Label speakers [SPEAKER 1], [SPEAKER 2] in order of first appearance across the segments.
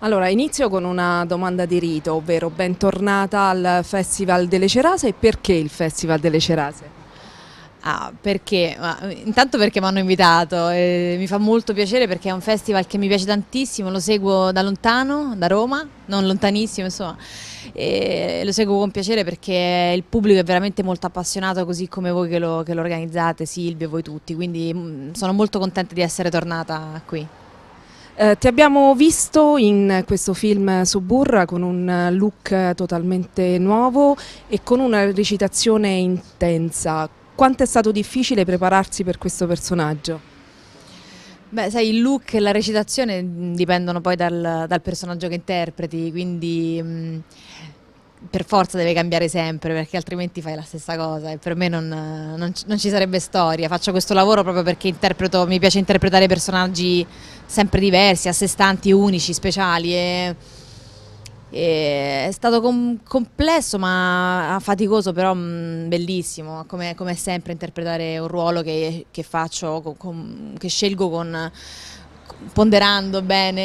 [SPEAKER 1] Allora, inizio con una domanda di rito, ovvero bentornata al Festival delle Cerase e perché il Festival delle Cerase?
[SPEAKER 2] Ah, perché? Ma, intanto perché mi hanno invitato, eh, mi fa molto piacere perché è un festival che mi piace tantissimo, lo seguo da lontano, da Roma, non lontanissimo insomma, e lo seguo con piacere perché il pubblico è veramente molto appassionato così come voi che lo,
[SPEAKER 1] che lo organizzate, Silvio, voi tutti, quindi mm, sono molto contenta di essere tornata qui. Eh, ti abbiamo visto in questo film Suburra con un look totalmente nuovo e con una recitazione intensa quanto è stato difficile prepararsi per questo personaggio? Beh, sai, il look
[SPEAKER 2] e la recitazione mm, dipendono poi dal, dal personaggio che interpreti, quindi mh, mm, per forza deve cambiare sempre, perché altrimenti fai la stessa cosa e per me non, non, non, ci sarebbe storia. Faccio questo lavoro proprio perché interpreto, mi piace interpretare personaggi sempre diversi, a sé stanti, unici, speciali e è stato com complesso ma faticoso però mh, mm, bellissimo, come, come, sempre interpretare un ruolo che, che faccio, con, che scelgo con ponderando bene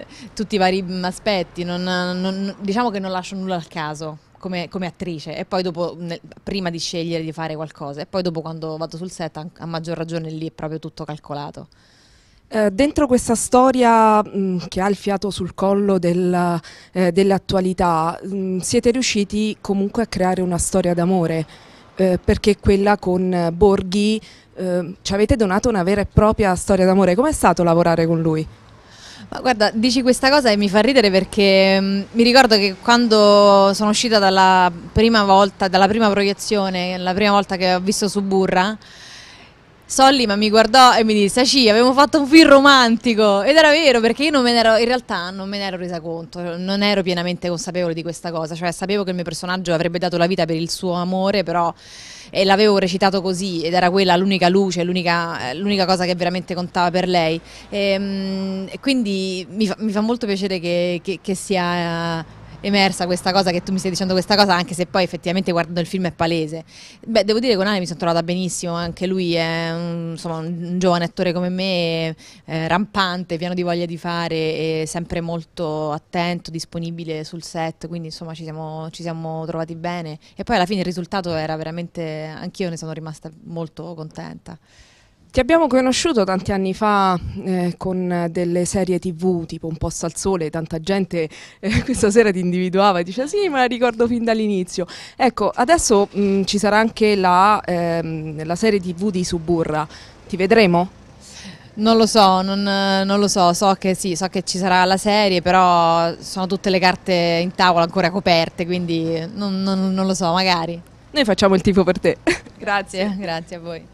[SPEAKER 2] eh, tutti i vari mm, aspetti, non, non, diciamo che non lascio nulla al caso. Come, come, attrice e poi dopo prima di scegliere di fare qualcosa e poi dopo quando vado sul set a maggior ragione lì è proprio tutto calcolato.
[SPEAKER 1] Eh, dentro questa storia mh, mm, che ha il fiato sul collo del, eh, dell'attualità, mm, siete riusciti comunque a creare una storia d'amore, eh, perché quella con Borghi eh, ci avete donato una vera e propria storia d'amore. Com'è stato lavorare con lui?
[SPEAKER 2] Ma guarda, dici questa cosa e mi fa ridere perché mh, mm, mi ricordo che quando sono uscita dalla prima volta, dalla prima proiezione, la prima volta che ho visto Suburra, Solly ma mi guardò e mi disse sì abbiamo fatto un film romantico ed era vero perché io non me ne ero, in realtà non me ne ero resa conto, non ero pienamente consapevole di questa cosa, cioè sapevo che il mio personaggio avrebbe dato la vita per il suo amore però e l'avevo recitato così ed era quella l'unica luce, l'unica, cosa che veramente contava per lei ehm, e, quindi mi fa, mi fa molto piacere che, che, che sia emersa questa cosa che tu mi stai dicendo questa cosa, anche se poi effettivamente guardando il film è palese. Beh, devo dire che con Ale mi sono trovata benissimo, anche lui è un, insomma, un giovane attore come me, eh, rampante, pieno di voglia di fare, sempre molto attento, disponibile sul set, quindi insomma ci siamo, ci siamo trovati bene e poi alla fine il risultato era veramente, anch'io ne sono rimasta
[SPEAKER 1] molto contenta. Ti abbiamo conosciuto tanti anni fa eh, con delle serie tv tipo Un posto al sole, tanta gente eh, questa sera ti individuava e diceva sì ma ricordo fin dall'inizio. Ecco, adesso mh, mm, ci sarà anche la, ehm, la serie tv di Suburra, ti vedremo? Non lo so, non, non, lo so,
[SPEAKER 2] so che sì, so che ci sarà la serie, però sono tutte le carte in tavola ancora coperte, quindi non, non, non lo so, magari. Noi facciamo il tifo per te. grazie, grazie a voi.